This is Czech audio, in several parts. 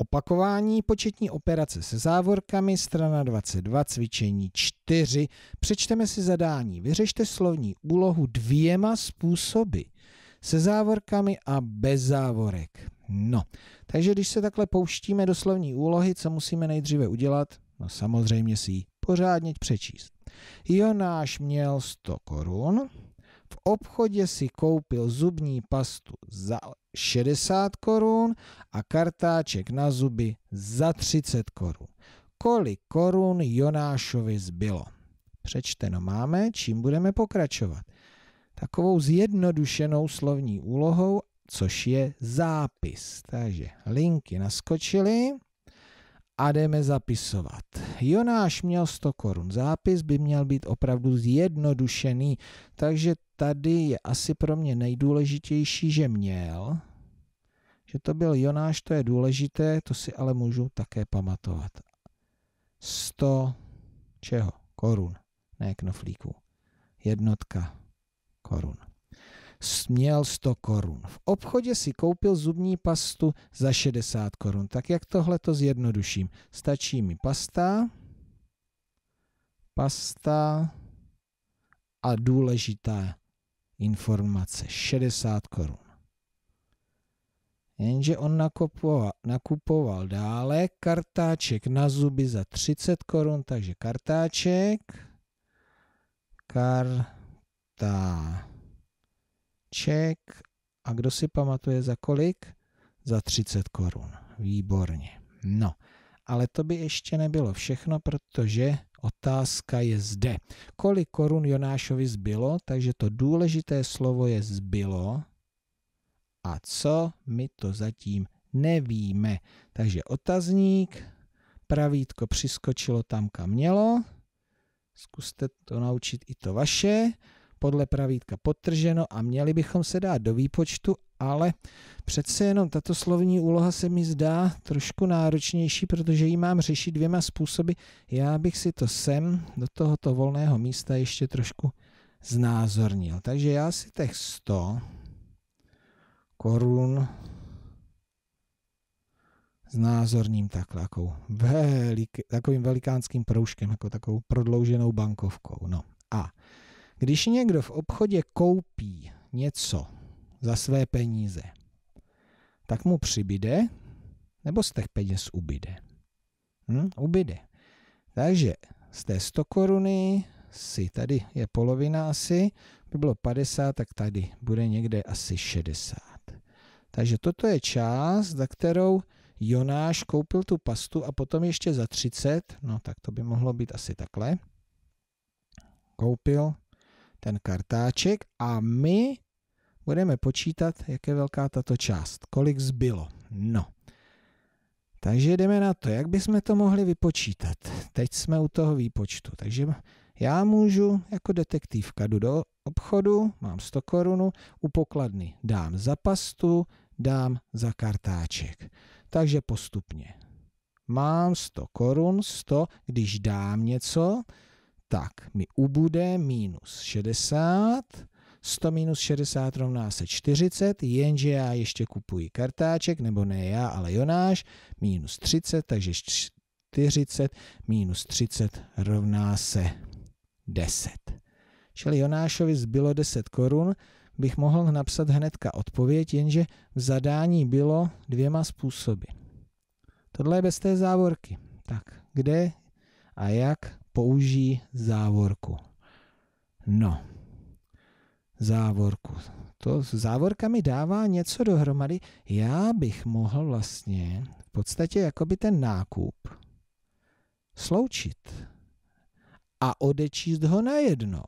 Opakování početní operace se závorkami, strana 22, cvičení 4. Přečteme si zadání. Vyřešte slovní úlohu dvěma způsoby. Se závorkami a bez závorek. No, takže když se takhle pouštíme do slovní úlohy, co musíme nejdříve udělat? No samozřejmě si ji pořádně přečíst. Jonáš měl 100 korun, v obchodě si koupil zubní pastu za 60 korun a kartáček na zuby za 30 korun. Kolik korun Jonášovi zbylo? Přečteno máme, čím budeme pokračovat. Takovou zjednodušenou slovní úlohou, což je zápis. Takže linky naskočily a jdeme zapisovat. Jonáš měl 100 korun. Zápis by měl být opravdu zjednodušený, takže tady je asi pro mě nejdůležitější, že měl, že to byl Jonáš, to je důležité, to si ale můžu také pamatovat. 100 čeho? Korun, ne knoflíků. Jednotka korun měl 100 korun. V obchodě si koupil zubní pastu za 60 korun. Tak jak tohle to zjednoduším? Stačí mi pasta, pasta a důležitá informace 60 korun. Jenže on nakupoval, nakupoval dále kartáček na zuby za 30 korun, takže kartáček, kartáček ček a kdo si pamatuje za kolik? Za 30 korun. Výborně. No, ale to by ještě nebylo všechno, protože otázka je zde. Kolik korun Jonášovi zbylo, takže to důležité slovo je zbylo. A co? My to zatím nevíme. Takže otazník, pravítko přiskočilo tam, kam mělo. Zkuste to naučit i to vaše podle pravítka podtrženo a měli bychom se dát do výpočtu, ale přece jenom tato slovní úloha se mi zdá trošku náročnější, protože ji mám řešit dvěma způsoby. Já bych si to sem do tohoto volného místa ještě trošku znázornil. Takže já si těch 100 korun znázorním takhle, jako velik, takovým velikánským proužkem, jako takovou prodlouženou bankovkou. No a když někdo v obchodě koupí něco za své peníze, tak mu přibyde nebo z těch peněz ubyde? Hm? Ubyde. Takže z té 100 koruny si, tady je polovina asi, by bylo 50, tak tady bude někde asi 60. Takže toto je část, za kterou Jonáš koupil tu pastu a potom ještě za 30, no tak to by mohlo být asi takhle, koupil ten kartáček a my budeme počítat, jak je velká tato část, kolik zbylo. No, takže jdeme na to, jak bychom to mohli vypočítat. Teď jsme u toho výpočtu, takže já můžu jako detektivka jdu do obchodu, mám 100 korunu, u pokladny dám za pastu, dám za kartáček. Takže postupně. Mám 100 korun, 100, když dám něco, tak mi ubude minus 60, 100 minus 60 rovná se 40, jenže já ještě kupuji kartáček, nebo ne já, ale Jonáš, minus 30, takže 40 minus 30 rovná se 10. Čili Jonášovi zbylo 10 korun, bych mohl napsat hnedka odpověď, jenže v zadání bylo dvěma způsoby. Tohle je bez té závorky. Tak, kde a jak použij závorku. No, závorku. To s závorkami dává něco dohromady. Já bych mohl vlastně v podstatě jakoby ten nákup sloučit a odečíst ho najednou.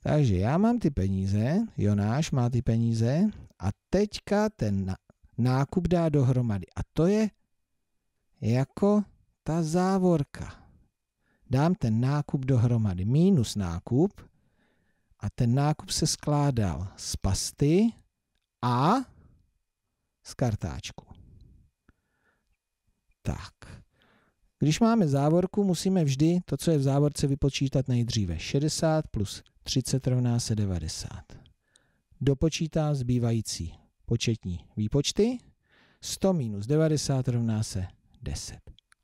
Takže já mám ty peníze, Jonáš má ty peníze a teďka ten nákup dá dohromady. A to je jako ta závorka dám ten nákup dohromady minus nákup a ten nákup se skládal z pasty a z kartáčku. Tak. Když máme závorku, musíme vždy to, co je v závorce, vypočítat nejdříve. 60 plus 30 rovná se 90. Dopočítá zbývající početní výpočty. 100 minus 90 rovná se 10.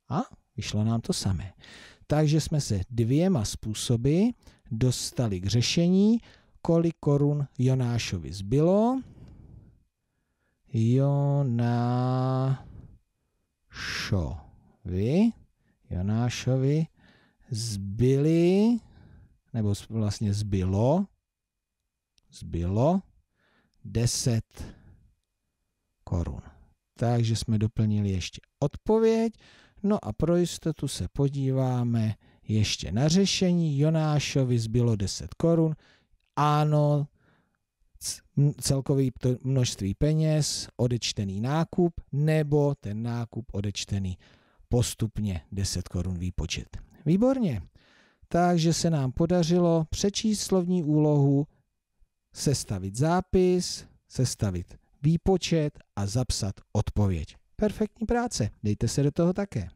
A vyšlo nám to samé. Takže jsme se dvěma způsoby dostali k řešení, kolik korun Jonášovi zbylo. Jonášovi, Jonášovi zbyly, nebo vlastně zbylo, zbylo 10 korun. Takže jsme doplnili ještě odpověď. No a pro jistotu se podíváme ještě na řešení. Jonášovi zbylo 10 korun. Ano, celkový množství peněz, odečtený nákup, nebo ten nákup odečtený postupně 10 korun výpočet. Výborně. Takže se nám podařilo přečíst slovní úlohu, sestavit zápis, sestavit výpočet a zapsat odpověď perfektní práce. Dejte se do toho také.